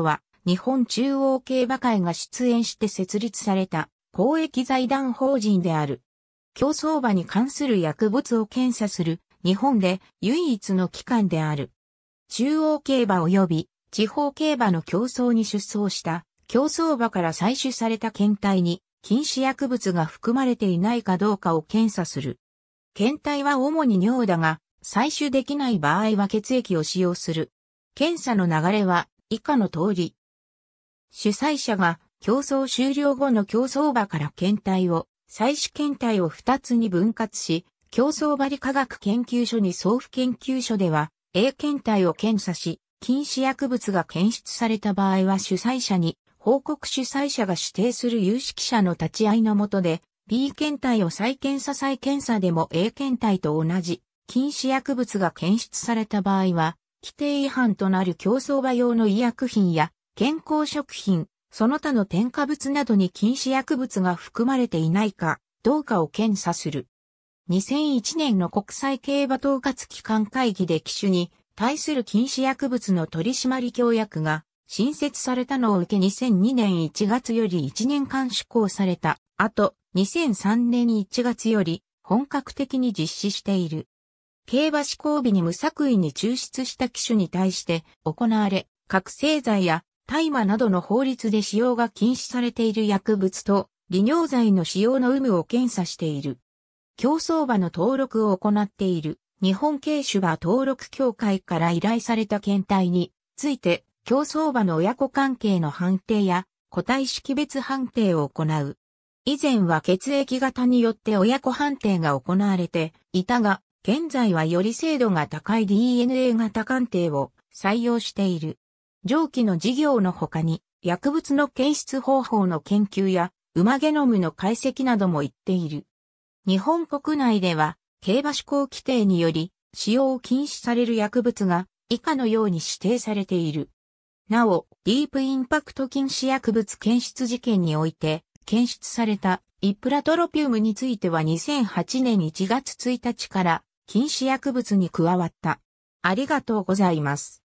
は、日本中央競馬会が出演して設立された公益財団法人である。競争馬に関する薬物を検査する日本で唯一の機関である。中央競馬及び地方競馬の競争に出走した競争馬から採取された検体に禁止薬物が含まれていないかどうかを検査する。検体は主に尿だが採取できない場合は血液を使用する。検査の流れは以下の通り。主催者が競争終了後の競争場から検体を、採取検体を2つに分割し、競争張り科学研究所に送付研究所では、A 検体を検査し、禁止薬物が検出された場合は主催者に、報告主催者が指定する有識者の立ち会いのもとで、B 検体を再検査再検査でも A 検体と同じ、禁止薬物が検出された場合は、規定違反となる競争場用の医薬品や健康食品、その他の添加物などに禁止薬物が含まれていないかどうかを検査する。2001年の国際競馬統括機関会議で機種に対する禁止薬物の取締り協約が新設されたのを受け2002年1月より1年間施行された後、2003年1月より本格的に実施している。競馬試行日に無作為に抽出した機種に対して行われ、覚醒剤や大麻などの法律で使用が禁止されている薬物と利尿剤の使用の有無を検査している。競走馬の登録を行っている日本軽種馬登録協会から依頼された検体について競走馬の親子関係の判定や個体識別判定を行う。以前は血液型によって親子判定が行われていたが、現在はより精度が高い DNA 型鑑定を採用している。上記の事業の他に、薬物の検出方法の研究や、馬ゲノムの解析なども言っている。日本国内では、競馬施行規定により、使用を禁止される薬物が、以下のように指定されている。なお、ディープインパクト禁止薬物検出事件において、検出されたイプラトロピウムについては2008年1月1日から禁止薬物に加わった。ありがとうございます。